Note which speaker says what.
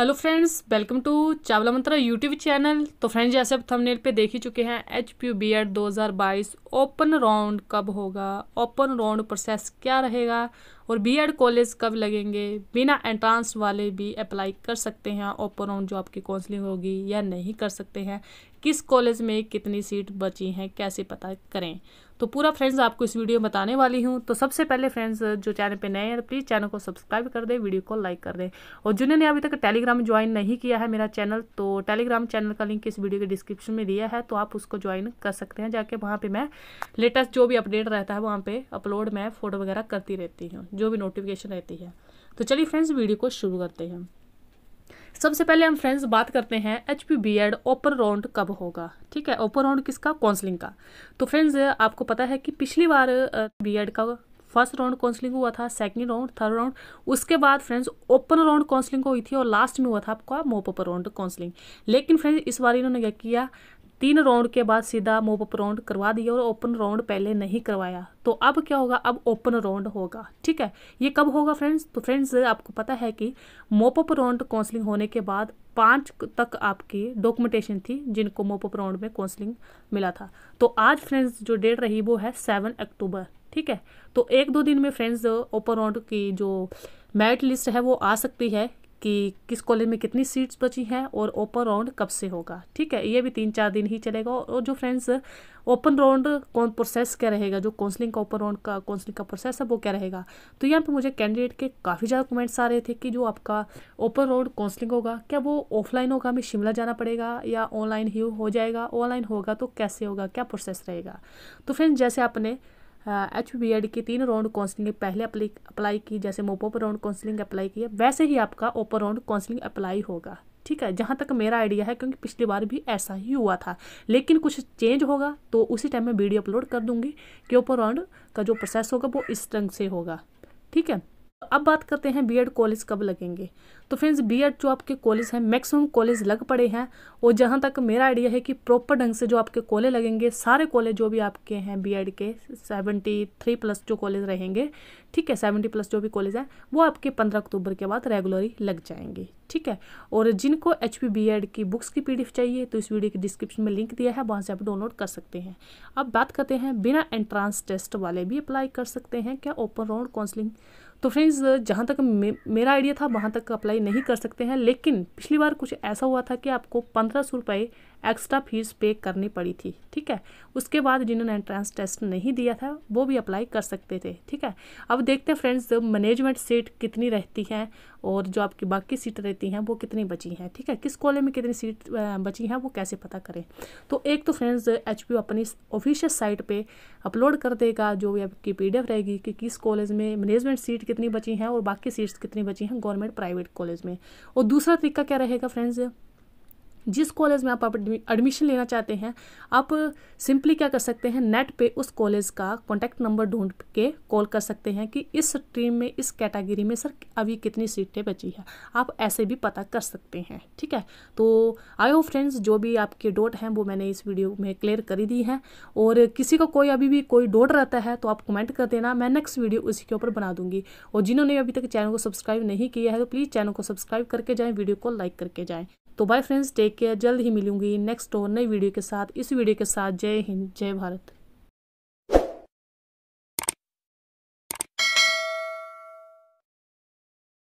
Speaker 1: hello friends welcome to Chawla Mantra YouTube channel तो friends जैसे आप थंबनेल पे देख ही चुके हैं एच पी बी एड दो ओपन राउंड कब होगा ओपन राउंड प्रोसेस क्या रहेगा और बीएड कॉलेज कब लगेंगे बिना एंट्रांस वाले भी अप्लाई कर सकते हैं ओपन ऑन जॉब की काउंसलिंग होगी या नहीं कर सकते हैं किस कॉलेज में कितनी सीट बची हैं कैसे पता करें तो पूरा फ्रेंड्स आपको इस वीडियो में बताने वाली हूँ तो सबसे पहले फ्रेंड्स जो चैनल पे नए हैं प्लीज़ चैनल को सब्सक्राइब कर दें वीडियो को लाइक कर दें और जिन्होंने अभी तक टेलीग्राम ज्वाइन नहीं किया है मेरा चैनल तो टेलीग्राम चैनल का लिंक इस वीडियो के डिस्क्रिप्शन में दिया है तो आप उसको ज्वाइन कर सकते हैं जाके वहाँ पर मैं लेटेस्ट जो भी अपडेट रहता है वहाँ पर अपलोड मैं फ़ोटो वगैरह करती रहती हूँ जो भी नोटिफिकेशन रहती है तो चलिए फ्रेंड्स वीडियो को शुरू करते हैं सबसे पहले हम फ्रेंड्स बात करते हैं H P B Ed open round कब होगा ठीक है ओपन राउंड किसका काउंसलिंग का तो फ्रेंड्स आपको पता है कि पिछली बार बी एड का फर्स्ट राउंड काउंसलिंग हुआ था सेकंड राउंड थर्ड राउंड उसके बाद फ्रेंड्स ओपन राउंड काउंसलिंग हुई थी और लास्ट में हुआ था आपका मोप ओपन राउंड काउंसलिंग लेकिन फ्रेंड्स इस बार इन्होंने क्या किया तीन राउंड के बाद सीधा मूव अप राउंड करवा दिया और ओपन राउंड पहले नहीं करवाया तो अब क्या होगा अब ओपन राउंड होगा ठीक है ये कब होगा फ्रेंड्स तो फ्रेंड्स आपको पता है कि मोपअप राउंड काउंसलिंग होने के बाद पाँच तक आपकी डॉक्यूमेंटेशन थी जिनको मोपअप राउंड में काउंसलिंग मिला था तो आज फ्रेंड्स जो डेट रही वो है सेवन अक्टूबर ठीक है तो एक दो दिन में फ्रेंड्स ओपन राउंड की जो मेरिट लिस्ट है वो आ सकती है कि किस कॉलेज में कितनी सीट्स बची हैं और ओपन राउंड कब से होगा ठीक है ये भी तीन चार दिन ही चलेगा और जो फ्रेंड्स ओपन राउंड कौन प्रोसेस क्या रहेगा जो काउंसलिंग का ओपन राउंड का काउंसलिंग का प्रोसेस है वो क्या रहेगा तो यहाँ पे मुझे कैंडिडेट के काफ़ी ज़्यादा कमेंट्स आ रहे थे कि जो आपका ओपन राउंड काउंसलिंग होगा क्या वो ऑफलाइन होगा हमें शिमला जाना पड़ेगा या ऑनलाइन ही हो जाएगा ऑनलाइन होगा तो कैसे होगा क्या प्रोसेस रहेगा तो फ्रेंड्स जैसे आपने एच बी एड की तीन राउंड काउंसलिंग पहले अप्लाई अप्लाई की जैसे मोपोप राउंड काउंसलिंग अप्लाई की है वैसे ही आपका ओपर राउंड काउंसलिंग अप्लाई होगा ठीक है जहाँ तक मेरा आइडिया है क्योंकि पिछली बार भी ऐसा ही हुआ था लेकिन कुछ चेंज होगा तो उसी टाइम में वीडियो अपलोड कर दूंगी कि ओपर राउंड का जो प्रोसेस होगा वो इस ढंग से होगा ठीक है अब बात करते हैं बीएड कॉलेज कब लगेंगे तो फ्रेंड्स बीएड जो आपके कॉलेज हैं मैक्सिमम कॉलेज लग पड़े हैं और जहाँ तक मेरा आइडिया है कि प्रॉपर ढंग से जो आपके कॉलेज लगेंगे सारे कॉलेज जो भी आपके हैं बीएड के सेवेंटी थ्री प्लस जो कॉलेज रहेंगे ठीक है सेवेंटी प्लस जो भी कॉलेज हैं वो आपके पंद्रह अक्टूबर के बाद रेगुलरली लग जाएंगे ठीक है और जिनको एच पी की बुक्स की पी चाहिए तो इस वीडियो के डिस्क्रिप्शन में लिंक दिया है वहाँ से आप डाउनलोड कर सकते हैं अब बात करते हैं बिना एंट्रांस टेस्ट वाले भी अप्लाई कर सकते हैं क्या ओपन राउंड काउंसलिंग तो फ्रेंड्स जहाँ तक मे, मेरा आइडिया था वहाँ तक अप्लाई नहीं कर सकते हैं लेकिन पिछली बार कुछ ऐसा हुआ था कि आपको पंद्रह सौ रुपये एक्स्ट्रा फीस पे करनी पड़ी थी ठीक है उसके बाद जिन्होंने एंट्रेंस टेस्ट नहीं दिया था वो भी अप्लाई कर सकते थे ठीक है अब देखते हैं फ्रेंड्स मैनेजमेंट सीट कितनी रहती है और जो आपकी बाकी सीट रहती हैं वो कितनी बची हैं ठीक है किस कॉलेज में कितनी सीट बची हैं वो कैसे पता करें तो एक तो फ्रेंड्स एच अपनी ऑफिशियल साइट पर अपलोड कर देगा जो भी आपकी पी रहेगी कि किस कॉलेज में मैनेजमेंट सीट कितनी बची हैं और बाकी सीट्स कितनी बची हैं गवर्नमेंट प्राइवेट कॉलेज में और दूसरा तरीका क्या रहेगा फ्रेंड्स जिस कॉलेज में आप एडमिशन लेना चाहते हैं आप सिंपली क्या कर सकते हैं नेट पे उस कॉलेज का कॉन्टैक्ट नंबर ढूंढ के कॉल कर सकते हैं कि इस स्ट्रीम में इस कैटेगरी में सर अभी कितनी सीटें बची हैं आप ऐसे भी पता कर सकते हैं ठीक है तो आई होप फ्रेंड्स जो भी आपके डोट हैं वो मैंने इस वीडियो में क्लियर करी दी हैं और किसी का को कोई अभी भी कोई डोट रहता है तो आप कमेंट कर देना मैं नेक्स्ट वीडियो उसी के ऊपर बना दूंगी और जिन्होंने अभी तक चैनल को सब्सक्राइब नहीं किया है तो प्लीज़ चैनल को सब्सक्राइब करके जाएँ वीडियो को लाइक करके जाएँ तो बाय फ्रेंड्स टेक केयर जल्द ही मिलूंगी नेक्स्ट और नई वीडियो के साथ इस वीडियो के साथ जय हिंद जय भारत